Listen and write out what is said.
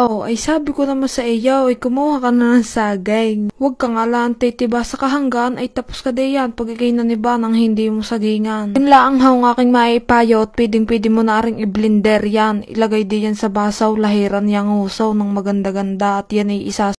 Oh, ay sabi ko naman sa iyo, ay kumuha ka na ng saging. Huwag kang alante, tiba sa kahanggan ay tapos ka diyan pag ikay na niba nang hindi mo sagingan. Yan laang hawang aking maipayo at pwedeng pwede mo na rin i-blender yan. Ilagay diyan sa basaw, lahiran yang usaw ng maganda-ganda at yan ay isa